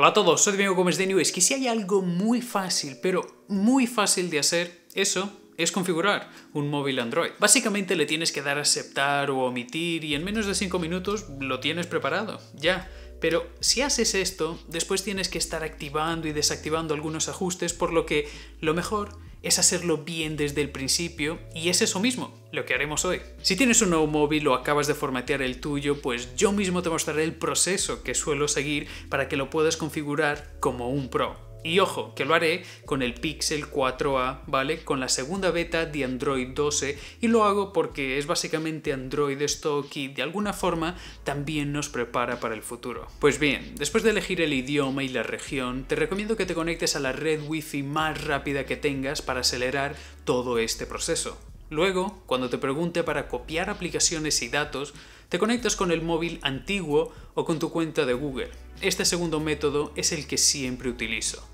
Hola a todos, soy Diego Gómez de News. Que si hay algo muy fácil, pero muy fácil de hacer, eso es configurar un móvil Android. Básicamente le tienes que dar a aceptar o omitir y en menos de 5 minutos lo tienes preparado. Ya. Pero si haces esto, después tienes que estar activando y desactivando algunos ajustes, por lo que lo mejor es hacerlo bien desde el principio y es eso mismo lo que haremos hoy. Si tienes un nuevo móvil o acabas de formatear el tuyo, pues yo mismo te mostraré el proceso que suelo seguir para que lo puedas configurar como un pro. Y ojo, que lo haré con el Pixel 4a, ¿vale? Con la segunda beta de Android 12 y lo hago porque es básicamente Android Stock y de alguna forma también nos prepara para el futuro. Pues bien, después de elegir el idioma y la región, te recomiendo que te conectes a la red wifi más rápida que tengas para acelerar todo este proceso. Luego, cuando te pregunte para copiar aplicaciones y datos, te conectas con el móvil antiguo o con tu cuenta de Google. Este segundo método es el que siempre utilizo.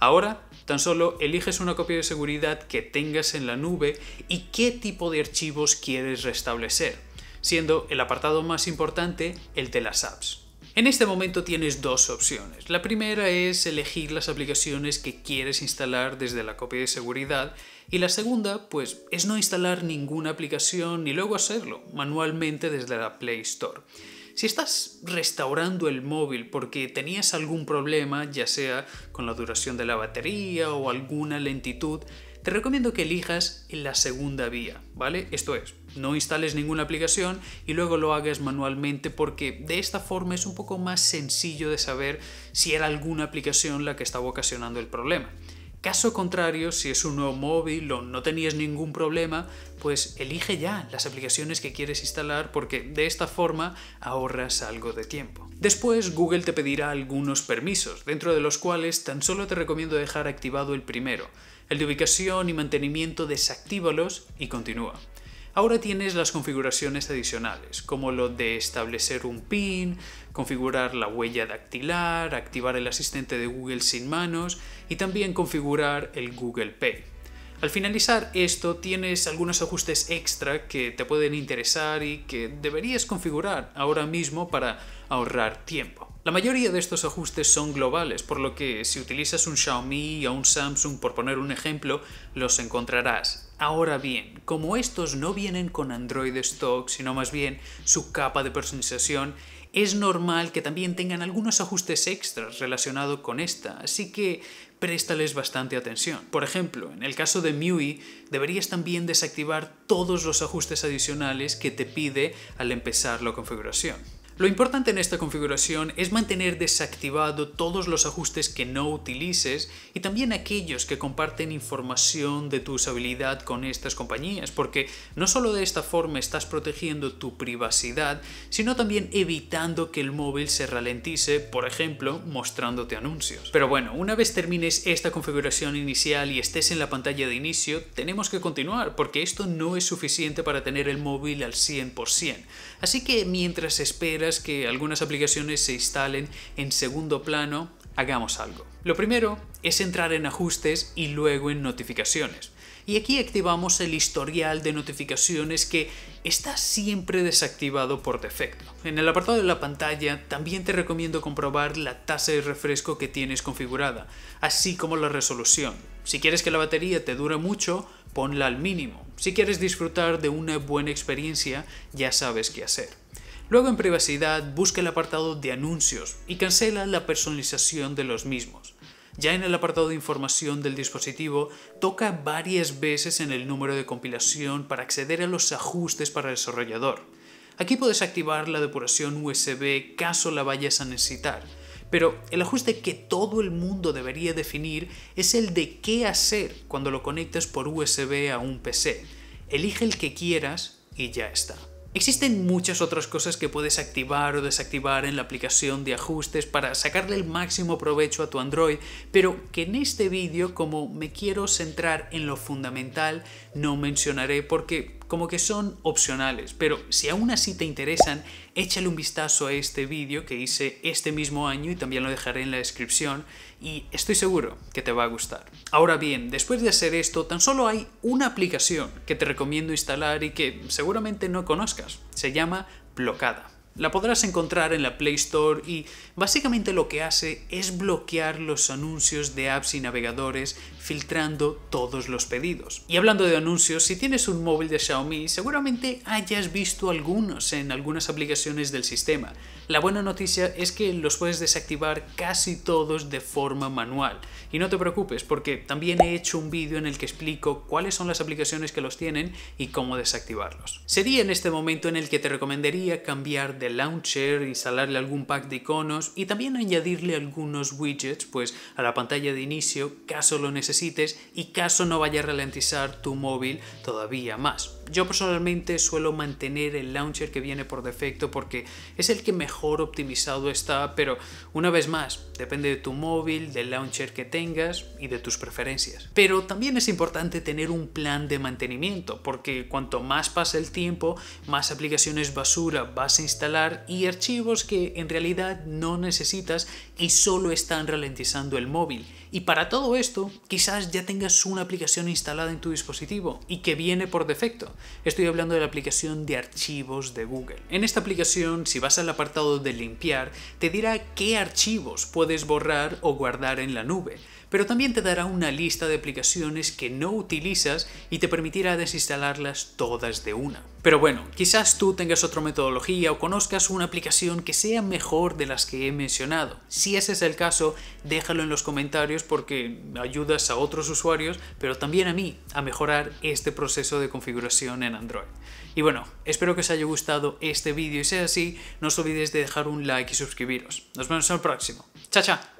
Ahora, tan solo eliges una copia de seguridad que tengas en la nube y qué tipo de archivos quieres restablecer, siendo el apartado más importante el de las apps. En este momento tienes dos opciones. La primera es elegir las aplicaciones que quieres instalar desde la copia de seguridad y la segunda pues es no instalar ninguna aplicación y luego hacerlo manualmente desde la Play Store. Si estás restaurando el móvil porque tenías algún problema, ya sea con la duración de la batería o alguna lentitud, te recomiendo que elijas la segunda vía, ¿vale? Esto es, no instales ninguna aplicación y luego lo hagas manualmente porque de esta forma es un poco más sencillo de saber si era alguna aplicación la que estaba ocasionando el problema. Caso contrario, si es un nuevo móvil o no tenías ningún problema, pues elige ya las aplicaciones que quieres instalar porque de esta forma ahorras algo de tiempo. Después, Google te pedirá algunos permisos, dentro de los cuales tan solo te recomiendo dejar activado el primero. El de ubicación y mantenimiento desactívalos y continúa. Ahora tienes las configuraciones adicionales, como lo de establecer un PIN, configurar la huella dactilar, activar el asistente de Google sin manos y también configurar el Google Pay. Al finalizar esto tienes algunos ajustes extra que te pueden interesar y que deberías configurar ahora mismo para ahorrar tiempo. La mayoría de estos ajustes son globales, por lo que si utilizas un Xiaomi o un Samsung, por poner un ejemplo, los encontrarás. Ahora bien, como estos no vienen con Android Stock, sino más bien su capa de personalización, es normal que también tengan algunos ajustes extras relacionados con esta, así que préstales bastante atención. Por ejemplo, en el caso de MIUI, deberías también desactivar todos los ajustes adicionales que te pide al empezar la configuración. Lo importante en esta configuración es mantener desactivado todos los ajustes que no utilices y también aquellos que comparten información de tu usabilidad con estas compañías, porque no solo de esta forma estás protegiendo tu privacidad, sino también evitando que el móvil se ralentice, por ejemplo, mostrándote anuncios. Pero bueno, una vez termines esta configuración inicial y estés en la pantalla de inicio, tenemos que continuar, porque esto no es suficiente para tener el móvil al 100%. Así que mientras esperas, que algunas aplicaciones se instalen en segundo plano, hagamos algo. Lo primero es entrar en ajustes y luego en notificaciones. Y aquí activamos el historial de notificaciones que está siempre desactivado por defecto. En el apartado de la pantalla también te recomiendo comprobar la tasa de refresco que tienes configurada, así como la resolución. Si quieres que la batería te dure mucho, ponla al mínimo. Si quieres disfrutar de una buena experiencia, ya sabes qué hacer. Luego en privacidad busca el apartado de anuncios y cancela la personalización de los mismos. Ya en el apartado de información del dispositivo, toca varias veces en el número de compilación para acceder a los ajustes para desarrollador. Aquí puedes activar la depuración USB caso la vayas a necesitar, pero el ajuste que todo el mundo debería definir es el de qué hacer cuando lo conectes por USB a un PC. Elige el que quieras y ya está. Existen muchas otras cosas que puedes activar o desactivar en la aplicación de ajustes para sacarle el máximo provecho a tu Android, pero que en este vídeo, como me quiero centrar en lo fundamental, no mencionaré porque como que son opcionales, pero si aún así te interesan, échale un vistazo a este vídeo que hice este mismo año y también lo dejaré en la descripción y estoy seguro que te va a gustar. Ahora bien, después de hacer esto, tan solo hay una aplicación que te recomiendo instalar y que seguramente no conozcas, se llama Blocada. La podrás encontrar en la Play Store y básicamente lo que hace es bloquear los anuncios de apps y navegadores filtrando todos los pedidos. Y hablando de anuncios, si tienes un móvil de Xiaomi seguramente hayas visto algunos en algunas aplicaciones del sistema. La buena noticia es que los puedes desactivar casi todos de forma manual. Y no te preocupes porque también he hecho un vídeo en el que explico cuáles son las aplicaciones que los tienen y cómo desactivarlos. Sería en este momento en el que te recomendaría cambiar de Launcher, instalarle algún pack de iconos y también añadirle algunos widgets pues, a la pantalla de inicio caso lo necesites y caso no vaya a ralentizar tu móvil todavía más yo personalmente suelo mantener el launcher que viene por defecto porque es el que mejor optimizado está, pero una vez más, depende de tu móvil, del launcher que tengas y de tus preferencias. Pero también es importante tener un plan de mantenimiento porque cuanto más pasa el tiempo, más aplicaciones basura vas a instalar y archivos que en realidad no necesitas y solo están ralentizando el móvil. Y para todo esto, quizás ya tengas una aplicación instalada en tu dispositivo y que viene por defecto. Estoy hablando de la aplicación de archivos de Google. En esta aplicación, si vas al apartado de limpiar, te dirá qué archivos puedes borrar o guardar en la nube pero también te dará una lista de aplicaciones que no utilizas y te permitirá desinstalarlas todas de una. Pero bueno, quizás tú tengas otra metodología o conozcas una aplicación que sea mejor de las que he mencionado. Si ese es el caso, déjalo en los comentarios porque ayudas a otros usuarios, pero también a mí, a mejorar este proceso de configuración en Android. Y bueno, espero que os haya gustado este vídeo y sea así, no os olvides de dejar un like y suscribiros. Nos vemos en el próximo. ¡Chao, chao!